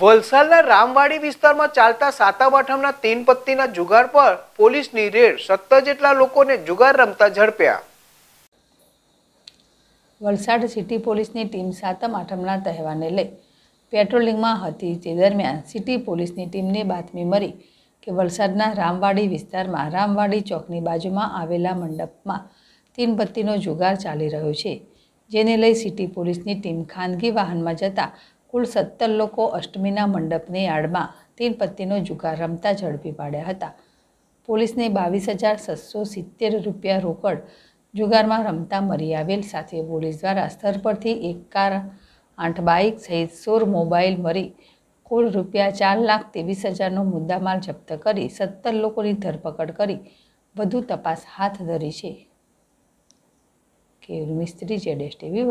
વલસાડના રામવાડી વિસ્તારમાં ચાલતા સાતમ આઠમના તીન પત્તીના જુગાર પર પોલીસની રેડ સત્તર જેટલા લોકોને જુગાર રમતા ઝડપ્યા વલસાડ સિટી પોલીસની ટીમ સાતમ આઠમના તહેવારને લઈ પેટ્રોલિંગમાં હતી જે દરમિયાન સિટી પોલીસની ટીમને બાતમી મળી કે વલસાડના રામવાડી વિસ્તારમાં રામવાડી ચોકની બાજુમાં આવેલા મંડપમાં તીન પત્તીનો જુગાર ચાલી રહ્યો છે જેને લઈ સિટી પોલીસની ટીમ ખાનગી વાહનમાં જતા કુલ સત્તર લોકો અષ્ટમીના મંડપની આડમાં તીન પત્તીનો જુગાર રમતા ઝડપી પાડ્યા હતા પોલીસને બાવીસ હજાર છસો સિત્તેર રૂપિયા રોકડ જુગારમાં રમતા મરી આવેલ સાથે પોલીસ દ્વારા સ્થળ પરથી એક કાર આઠ બાઇક સહિત સોર મોબાઈલ મરી કુલ રૂપિયા ચાર લાખ ત્રેવીસ હજારનો મુદ્દામાલ જપ્ત કરી સત્તર લોકોની ધરપકડ કરી વધુ તપાસ હાથ ધરી છે કે મિસ્ત્રી જેડેશ ટીવી